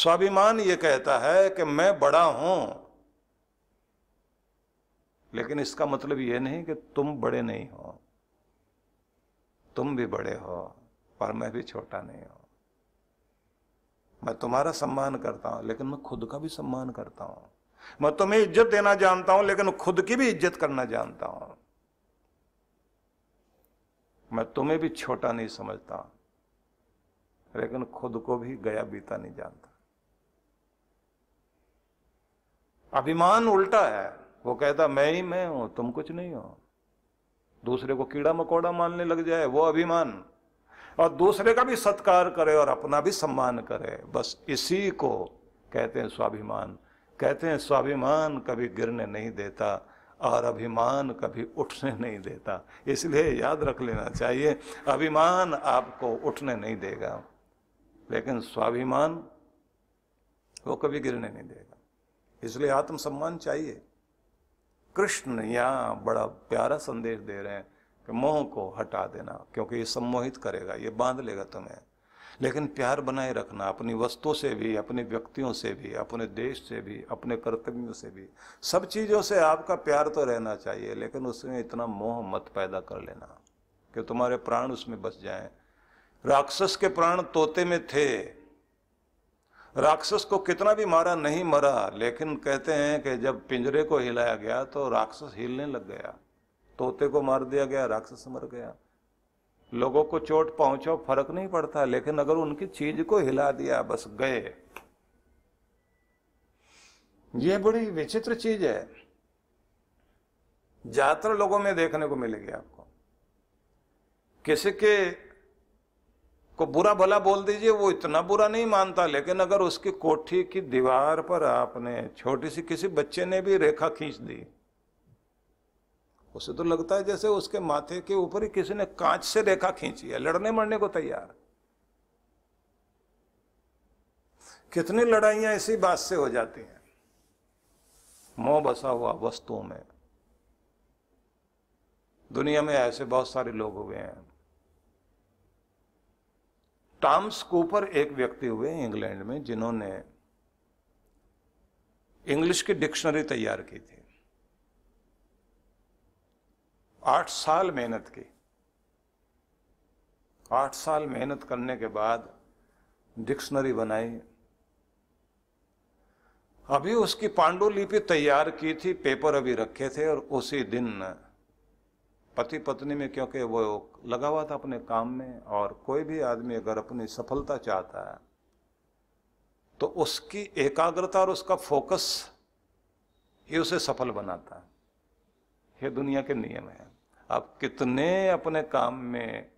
स्वाभिमान ये कहता है कि मैं बड़ा हूं लेकिन इसका मतलब यह नहीं कि तुम बड़े नहीं हो तुम भी बड़े हो पर मैं भी छोटा नहीं हूं मैं तुम्हारा सम्मान करता हूं लेकिन मैं खुद का भी सम्मान करता हूं मैं तुम्हें इज्जत देना जानता हूं लेकिन खुद की भी इज्जत करना जानता हूं मैं तुम्हें भी छोटा नहीं समझता लेकिन खुद को भी गया बीता नहीं जानता अभिमान उल्टा है वो कहता मैं ही मैं हूं तुम कुछ नहीं हो दूसरे को कीड़ा मकोड़ा मानने लग जाए वो अभिमान और दूसरे का भी सत्कार करे और अपना भी सम्मान करे बस इसी को कहते हैं स्वाभिमान कहते हैं स्वाभिमान कभी गिरने नहीं देता और अभिमान कभी उठने नहीं देता इसलिए याद रख लेना चाहिए अभिमान आपको उठने नहीं देगा लेकिन स्वाभिमान वो कभी गिरने नहीं देगा इसलिए आत्मसम्मान चाहिए कृष्ण यहाँ बड़ा प्यारा संदेश दे रहे हैं कि मोह को हटा देना क्योंकि ये सम्मोहित करेगा ये बांध लेगा तुम्हें लेकिन प्यार बनाए रखना अपनी वस्तुओं से भी अपने व्यक्तियों से भी अपने देश से भी अपने कर्तव्यों से भी सब चीज़ों से आपका प्यार तो रहना चाहिए लेकिन उसमें इतना मोह मत पैदा कर लेना कि तुम्हारे प्राण उसमें बस जाए राक्षस के प्राण तोते में थे राक्षस को कितना भी मारा नहीं मरा लेकिन कहते हैं कि जब पिंजरे को हिलाया गया तो राक्षस हिलने लग गया तोते को मार दिया गया राक्षस मर गया लोगों को चोट पहुंचो फर्क नहीं पड़ता लेकिन अगर उनकी चीज को हिला दिया बस गए यह बड़ी विचित्र चीज है ज्यादातर लोगों में देखने को मिलेगी आपको किसी के को बुरा भला बोल दीजिए वो इतना बुरा नहीं मानता लेकिन अगर उसकी कोठी की दीवार पर आपने छोटी सी किसी बच्चे ने भी रेखा खींच दी उसे तो लगता है जैसे उसके माथे के ऊपर ही किसी ने कांच से रेखा खींची है लड़ने मरने को तैयार कितनी लड़ाइयां इसी बात से हो जाती हैं मोह बसा हुआ वस्तुओं में दुनिया में ऐसे बहुत सारे लोग हुए हैं टॉम्स कूपर एक व्यक्ति हुए इंग्लैंड में जिन्होंने इंग्लिश की डिक्शनरी तैयार की थी आठ साल मेहनत की आठ साल मेहनत करने के बाद डिक्शनरी बनाई अभी उसकी पांडुलिपि तैयार की थी पेपर अभी रखे थे और उसी दिन पति पत्नी में क्योंकि वो लगा हुआ था अपने काम में और कोई भी आदमी अगर अपनी सफलता चाहता है तो उसकी एकाग्रता और उसका फोकस ही उसे सफल बनाता है ये दुनिया के नियम है आप कितने अपने काम में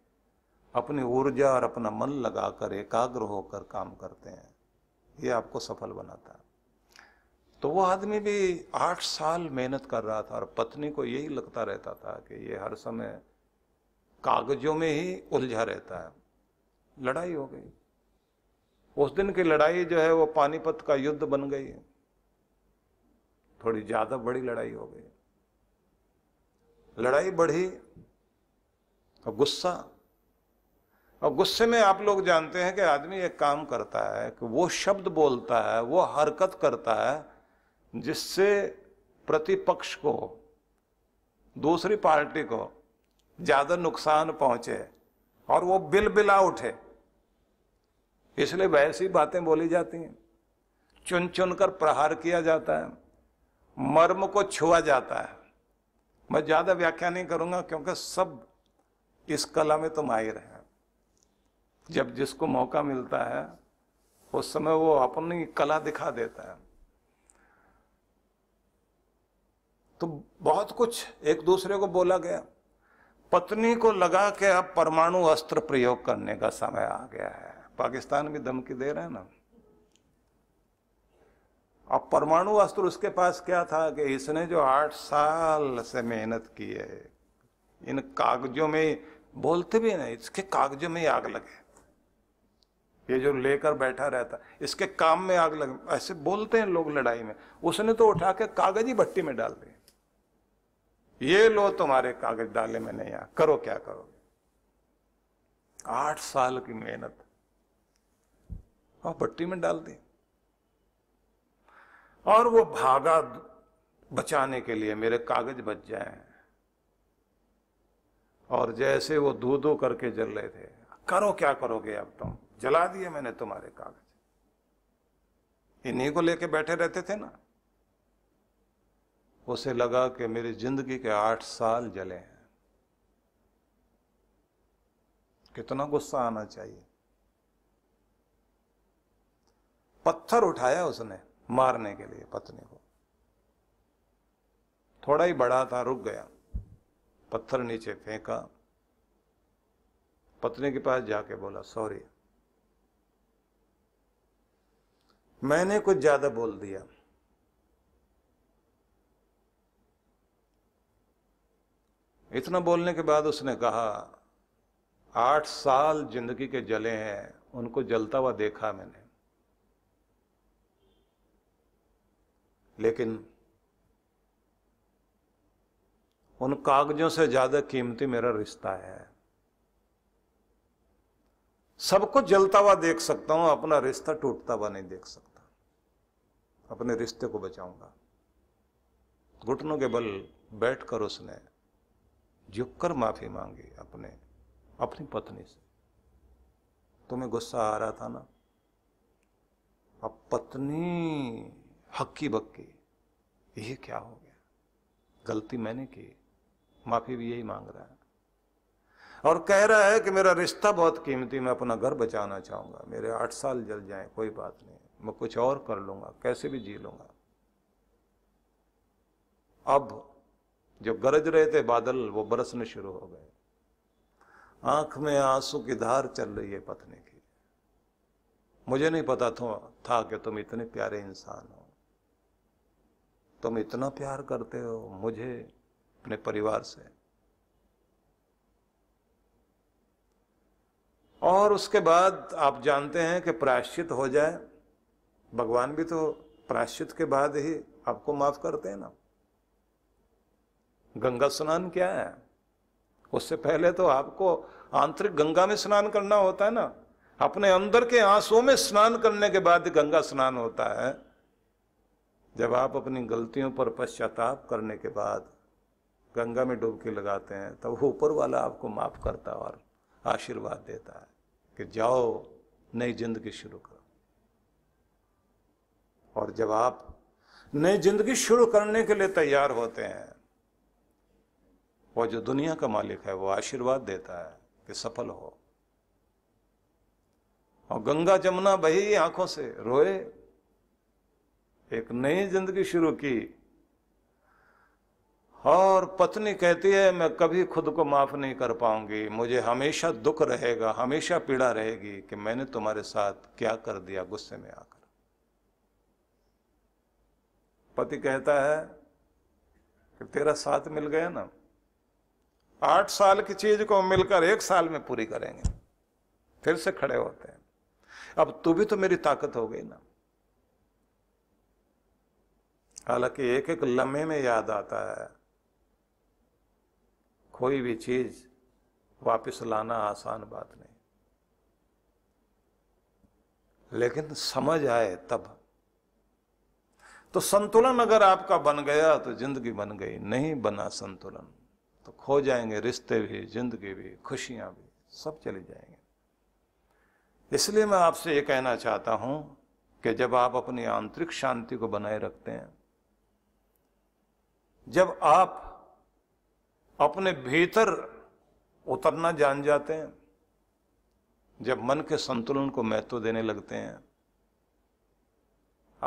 अपनी ऊर्जा और अपना मन लगाकर एकाग्र होकर काम करते हैं ये आपको सफल बनाता है तो वो आदमी भी आठ साल मेहनत कर रहा था और पत्नी को यही लगता रहता था कि ये हर समय कागजों में ही उलझा रहता है लड़ाई हो गई उस दिन की लड़ाई जो है वो पानीपत का युद्ध बन गई है थोड़ी ज्यादा बड़ी लड़ाई हो गई लड़ाई बढ़ी और गुस्सा और गुस्से में आप लोग जानते हैं कि आदमी एक काम करता है कि वो शब्द बोलता है वो हरकत करता है जिससे प्रतिपक्ष को दूसरी पार्टी को ज्यादा नुकसान पहुंचे और वो बिल बिला उठे इसलिए वैसी बातें बोली जाती हैं चुन चुन कर प्रहार किया जाता है मर्म को छुआ जाता है मैं ज्यादा व्याख्या नहीं करूंगा क्योंकि सब इस कला में तो माहिर है जब जिसको मौका मिलता है उस समय वो अपनी कला दिखा देता है तो बहुत कुछ एक दूसरे को बोला गया पत्नी को लगा के अब परमाणु अस्त्र प्रयोग करने का समय आ गया है पाकिस्तान भी धमकी दे रहे हैं ना अब परमाणु अस्त्र उसके पास क्या था कि इसने जो आठ साल से मेहनत की है इन कागजों में बोलते भी नहीं इसके कागजों में आग लगे ये जो लेकर बैठा रहता इसके काम में आग लगे ऐसे बोलते हैं लोग लड़ाई में उसने तो उठा के कागज ही भट्टी में डाल दिया ये लो तुम्हारे कागज डाले मैंने आ करो क्या करो आठ साल की मेहनत और हाँ, भट्टी में डाल दी और वो भागा बचाने के लिए मेरे कागज बच जाए और जैसे वो दो दो करके जल रहे थे करो क्या करोगे अब तुम जला दिए मैंने तुम्हारे कागज इन्हीं को लेके बैठे रहते थे ना उसे लगा कि मेरी जिंदगी के आठ साल जले हैं कितना गुस्सा आना चाहिए पत्थर उठाया उसने मारने के लिए पत्नी को थोड़ा ही बड़ा था रुक गया पत्थर नीचे फेंका पत्नी के पास जाके बोला सॉरी मैंने कुछ ज्यादा बोल दिया इतना बोलने के बाद उसने कहा आठ साल जिंदगी के जले हैं उनको जलता हुआ देखा मैंने लेकिन उन कागजों से ज्यादा कीमती मेरा रिश्ता है सबको जलता हुआ देख सकता हूं अपना रिश्ता टूटता हुआ नहीं देख सकता अपने रिश्ते को बचाऊंगा घुटनों के बल बैठकर उसने झुककर कर माफ़ी मांगी अपने अपनी पत्नी से तुम्हें गुस्सा आ रहा था ना अब पत्नी हक्की बक्की ये क्या हो गया गलती मैंने की माफ़ी भी यही मांग रहा है और कह रहा है कि मेरा रिश्ता बहुत कीमती मैं अपना घर बचाना चाहूंगा मेरे आठ साल जल जाए कोई बात नहीं मैं कुछ और कर लूंगा कैसे भी जी लूंगा अब जो गरज रहे थे बादल वो बरसने शुरू हो गए आंख में आंसू की धार चल रही है पत्नी की मुझे नहीं पता था कि तुम इतने प्यारे इंसान हो तुम इतना प्यार करते हो मुझे अपने परिवार से और उसके बाद आप जानते हैं कि प्रायश्चित हो जाए भगवान भी तो प्रायश्चित के बाद ही आपको माफ करते हैं ना गंगा स्नान क्या है उससे पहले तो आपको आंतरिक गंगा में स्नान करना होता है ना अपने अंदर के आंसुओं में स्नान करने के बाद गंगा स्नान होता है जब आप अपनी गलतियों पर पश्चाताप करने के बाद गंगा में डुबकी लगाते हैं तब तो ऊपर वाला आपको माफ करता है और आशीर्वाद देता है कि जाओ नई जिंदगी शुरू करो और जब आप नई जिंदगी शुरू करने के लिए तैयार होते हैं वो जो दुनिया का मालिक है वो आशीर्वाद देता है कि सफल हो और गंगा जमुना बही आंखों से रोए एक नई जिंदगी शुरू की और पत्नी कहती है मैं कभी खुद को माफ नहीं कर पाऊंगी मुझे हमेशा दुख रहेगा हमेशा पीड़ा रहेगी कि मैंने तुम्हारे साथ क्या कर दिया गुस्से में आकर पति कहता है कि तेरा साथ मिल गया ना आठ साल की चीज को मिलकर एक साल में पूरी करेंगे फिर से खड़े होते हैं अब तू भी तो मेरी ताकत हो गई ना हालांकि एक एक लम्हे में याद आता है कोई भी चीज वापस लाना आसान बात नहीं लेकिन समझ आए तब तो संतुलन अगर आपका बन गया तो जिंदगी बन गई नहीं बना संतुलन खो जाएंगे रिश्ते भी जिंदगी भी खुशियां भी सब चली जाएंगे इसलिए मैं आपसे ये कहना चाहता हूं कि जब आप अपनी आंतरिक शांति को बनाए रखते हैं जब आप अपने भीतर उतरना जान जाते हैं जब मन के संतुलन को महत्व देने लगते हैं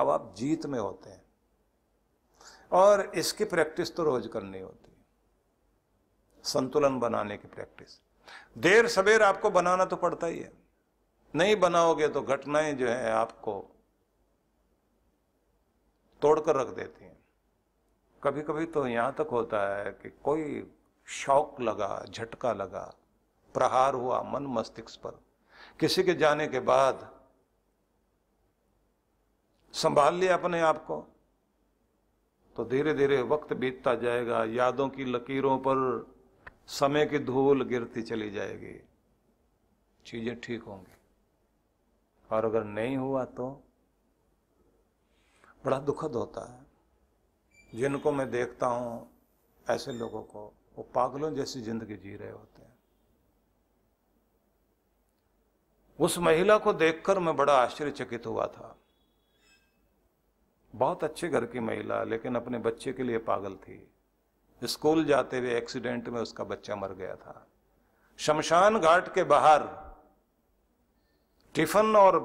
अब आप जीत में होते हैं और इसकी प्रैक्टिस तो रोज करनी होती है संतुलन बनाने की प्रैक्टिस देर सवेर आपको बनाना तो पड़ता ही है नहीं बनाओगे तो घटनाएं जो है आपको तोड़कर रख देती हैं कभी कभी तो यहां तक होता है कि कोई शौक लगा झटका लगा प्रहार हुआ मन मस्तिष्क पर किसी के जाने के बाद संभाल लिया अपने आप को तो धीरे धीरे वक्त बीतता जाएगा यादों की लकीरों पर समय की धूल गिरती चली जाएगी चीजें ठीक होंगी और अगर नहीं हुआ तो बड़ा दुखद होता है जिनको मैं देखता हूं ऐसे लोगों को वो पागलों जैसी जिंदगी जी रहे होते हैं उस महिला को देखकर मैं बड़ा आश्चर्यचकित हुआ था बहुत अच्छे घर की महिला लेकिन अपने बच्चे के लिए पागल थी स्कूल जाते हुए एक्सीडेंट में उसका बच्चा मर गया था शमशान घाट के बाहर टिफन और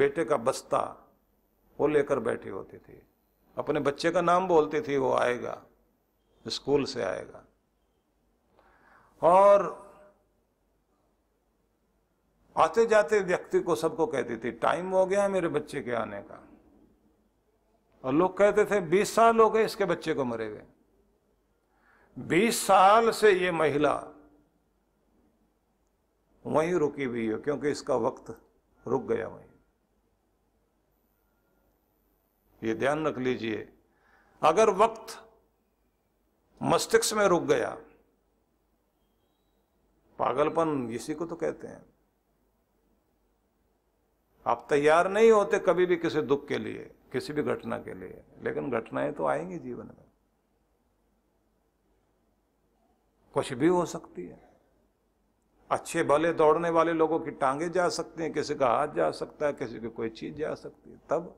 बेटे का बस्ता वो लेकर बैठी होती थी अपने बच्चे का नाम बोलती थी वो आएगा स्कूल से आएगा और आते जाते व्यक्ति को सबको कहती थी टाइम हो गया मेरे बच्चे के आने का और लोग कहते थे बीस साल हो गए इसके बच्चे को मरे हुए बीस साल से ये महिला वहीं रुकी हुई है क्योंकि इसका वक्त रुक गया वहीं ये ध्यान रख लीजिए अगर वक्त मस्तिष्क में रुक गया पागलपन इसी को तो कहते हैं आप तैयार नहीं होते कभी भी किसी दुख के लिए किसी भी घटना के लिए लेकिन घटनाएं तो आएंगी जीवन में कुछ भी हो सकती है अच्छे भले दौड़ने वाले लोगों की टांगे जा सकती हैं किसी का हाथ जा सकता है किसी की कोई चीज जा सकती है तब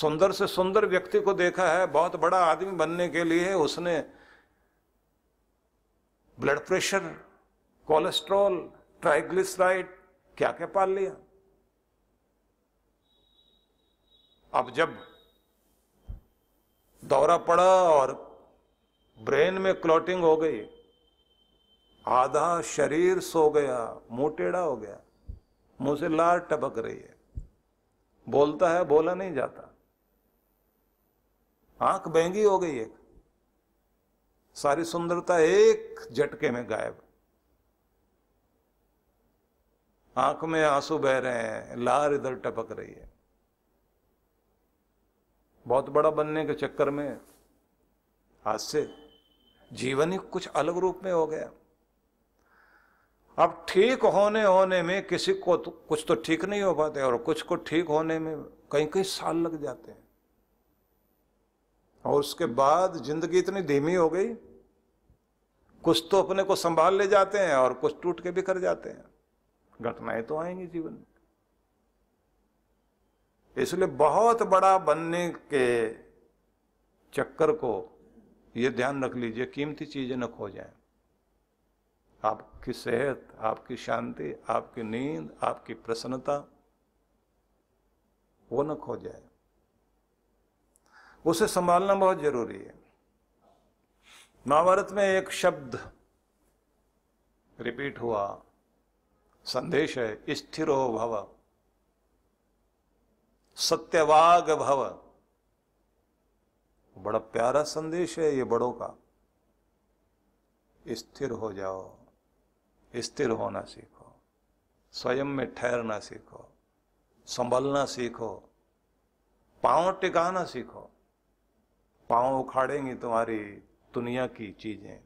सुंदर से सुंदर व्यक्ति को देखा है बहुत बड़ा आदमी बनने के लिए उसने ब्लड प्रेशर कोलेस्ट्रॉल ट्राइग्लिसराइड क्या क्या पाल लिया अब जब दौरा पड़ा और ब्रेन में क्लॉटिंग हो गई आधा शरीर सो गया मुंह टेढ़ा हो गया मुंह से लार टपक रही है बोलता है बोला नहीं जाता आंख महंगी हो गई एक सारी सुंदरता एक झटके में गायब आंख में आंसू बह रहे हैं लार इधर टपक रही है बहुत बड़ा बनने के चक्कर में हाथ से जीवन ही कुछ अलग रूप में हो गया अब ठीक होने होने में किसी को तो, कुछ तो ठीक नहीं हो पाते और कुछ को ठीक होने में कई कई साल लग जाते हैं और उसके बाद जिंदगी इतनी धीमी हो गई कुछ तो अपने को संभाल ले जाते हैं और कुछ टूट के भी कर जाते हैं घटनाएं तो आएंगी जीवन में इसलिए बहुत बड़ा बनने के चक्कर को ये ध्यान रख लीजिए कीमती चीज़ें न खो जाए आपकी सेहत आपकी शांति आपकी नींद आपकी प्रसन्नता वो न खो जाए उसे संभालना बहुत जरूरी है महाभारत में एक शब्द रिपीट हुआ संदेश है स्थिरो भव सत्यवाग भव बड़ा प्यारा संदेश है ये बड़ों का स्थिर हो जाओ स्थिर होना सीखो स्वयं में ठहरना सीखो संभलना सीखो पांव टिकाना सीखो पांव उखाड़ेंगी तुम्हारी दुनिया की चीजें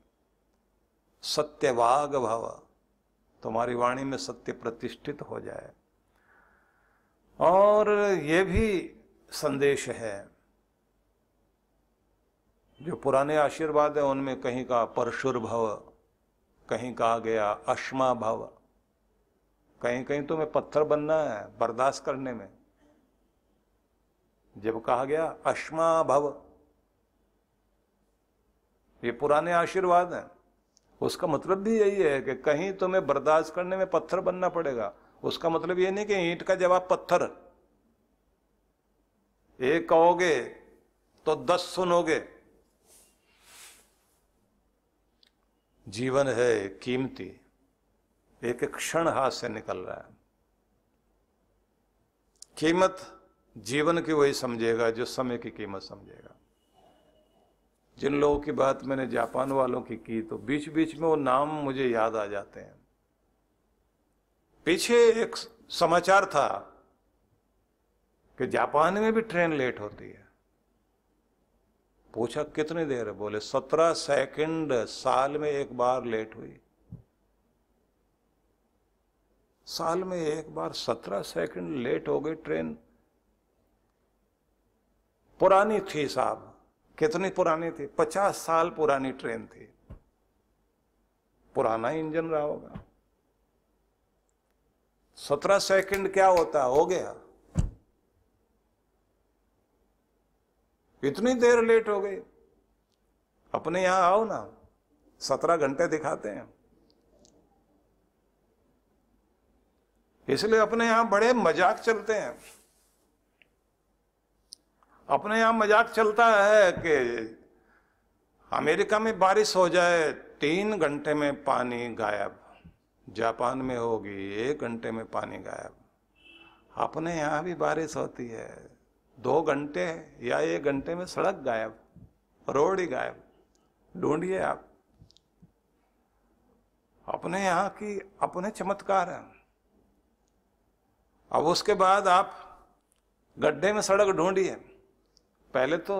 सत्यवाग भव तुम्हारी वाणी में सत्य प्रतिष्ठित हो जाए और ये भी संदेश है जो पुराने आशीर्वाद है उनमें कहीं का परशुर भव कहीं कहा गया अश्मा भव कहीं कहीं तो मैं पत्थर बनना है बर्दाश्त करने में जब कहा गया अश्मा भव ये पुराने आशीर्वाद हैं उसका मतलब भी यही है कि कहीं तुम्हें तो बर्दाश्त करने में पत्थर बनना पड़ेगा उसका मतलब ये नहीं कि ईंट का जवाब पत्थर एक कहोगे तो दस सुनोगे जीवन है कीमती एक एक क्षण हाथ से निकल रहा है कीमत जीवन की वही समझेगा जो समय की कीमत समझेगा जिन लोगों की बात मैंने जापान वालों की की तो बीच बीच में वो नाम मुझे याद आ जाते हैं पीछे एक समाचार था कि जापान में भी ट्रेन लेट होती है पूछा कितने देर है बोले सत्रह सेकंड साल में एक बार लेट हुई साल में एक बार सत्रह सेकंड लेट हो गई ट्रेन पुरानी थी साहब कितनी पुरानी थी पचास साल पुरानी ट्रेन थी पुराना इंजन रहा होगा सत्रह सेकंड क्या होता हो गया इतनी देर लेट हो गई अपने यहां आओ ना सत्रह घंटे दिखाते हैं इसलिए अपने यहां बड़े मजाक चलते हैं अपने यहां मजाक चलता है कि अमेरिका में बारिश हो जाए तीन घंटे में पानी गायब जापान में होगी एक घंटे में पानी गायब अपने यहां भी बारिश होती है दो घंटे या एक घंटे में सड़क गायब रोड ही गायब ढूंढिए आप अपने यहां की अपने चमत्कार हैं अब उसके बाद आप गड्ढे में सड़क ढूंढिए पहले तो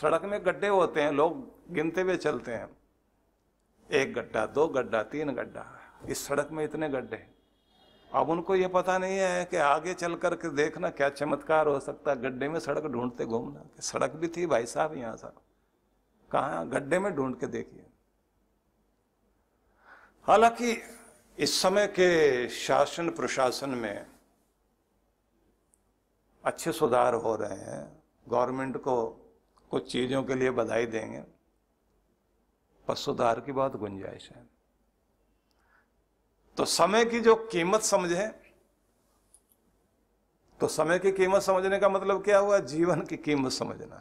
सड़क में गड्ढे होते हैं लोग गिनते हुए चलते हैं एक गड्ढा दो गड्ढा तीन गड्ढा इस सड़क में इतने गड्ढे हैं अब उनको ये पता नहीं है कि आगे चल करके देखना क्या चमत्कार हो सकता है गड्ढे में सड़क ढूंढते घूमना सड़क भी थी भाई साहब यहाँ सा कहा गड्ढे में ढूंढ के देखिए हालांकि इस समय के शासन प्रशासन में अच्छे सुधार हो रहे हैं गवर्नमेंट को कुछ चीज़ों के लिए बधाई देंगे पर सुधार की बहुत गुंजाइश है तो समय की जो कीमत समझे तो समय की कीमत समझने का मतलब क्या हुआ जीवन की कीमत समझना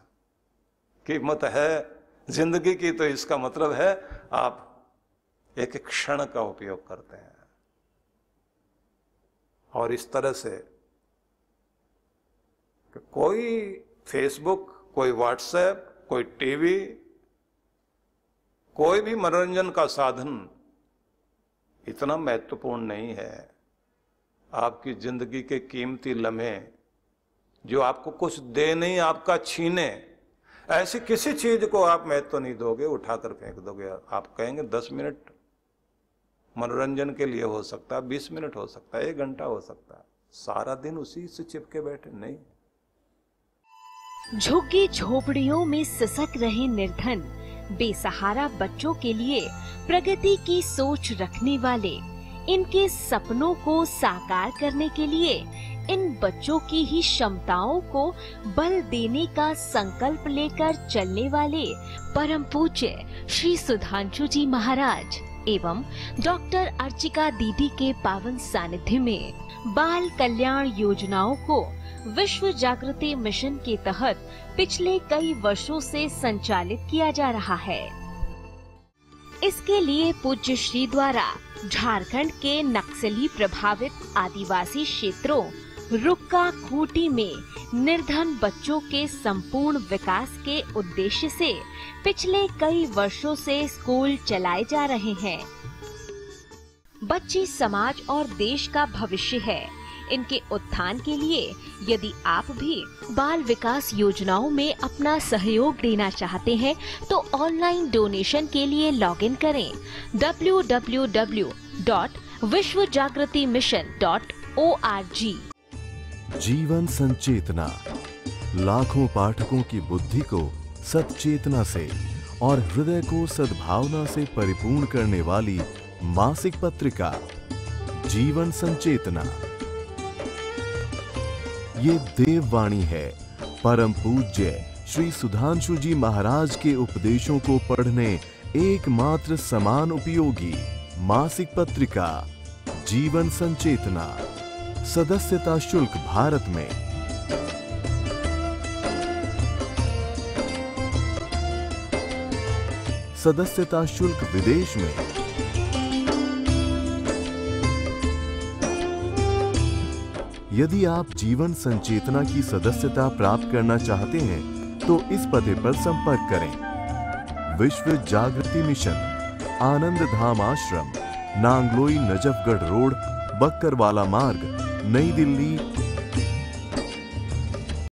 कीमत है जिंदगी की तो इसका मतलब है आप एक एक क्षण का उपयोग करते हैं और इस तरह से कोई फेसबुक कोई व्हाट्सएप कोई टीवी कोई भी मनोरंजन का साधन इतना महत्वपूर्ण नहीं है आपकी जिंदगी के कीमती लम्हे जो आपको कुछ दे नहीं आपका छीने ऐसी किसी चीज को आप महत्व नहीं दोगे उठाकर फेंक दोगे आप कहेंगे दस मिनट मनोरंजन के लिए हो सकता है बीस मिनट हो सकता है एक घंटा हो सकता है सारा दिन उसी से चिपके बैठे नहीं झुग्गी झोपड़ियों में ससक रहे निर्धन बेसहारा बच्चों के लिए प्रगति की सोच रखने वाले इनके सपनों को साकार करने के लिए इन बच्चों की ही क्षमताओं को बल देने का संकल्प लेकर चलने वाले परम पूज्य श्री सुधांशु जी महाराज एवं डॉक्टर अर्चिका दीदी के पावन सानिध्य में बाल कल्याण योजनाओं को विश्व जागृति मिशन के तहत पिछले कई वर्षों से संचालित किया जा रहा है इसके लिए पूज्य श्री द्वारा झारखंड के नक्सली प्रभावित आदिवासी क्षेत्रों रुक्का खूटी में निर्धन बच्चों के संपूर्ण विकास के उद्देश्य से पिछले कई वर्षों से स्कूल चलाए जा रहे हैं बच्चे समाज और देश का भविष्य है इनके उत्थान के लिए यदि आप भी बाल विकास योजनाओं में अपना सहयोग देना चाहते हैं तो ऑनलाइन डोनेशन के लिए लॉगिन करें www.vishwajagratimission.org जीवन संचेतना लाखों पाठकों की बुद्धि को सचेतना से और हृदय को सद्भावना से परिपूर्ण करने वाली मासिक पत्रिका जीवन संचेतना ये देववाणी है परम पूज्य श्री सुधांशु जी महाराज के उपदेशों को पढ़ने एकमात्र समान उपयोगी मासिक पत्रिका जीवन संचेतना सदस्यता शुल्क भारत में सदस्यता शुल्क विदेश में यदि आप जीवन संचेतना की सदस्यता प्राप्त करना चाहते हैं तो इस पते पर संपर्क करें विश्व जागृति मिशन आनंद धाम आश्रम नांगलोई नजफगढ़ रोड बक्करवाला मार्ग नई दिल्ली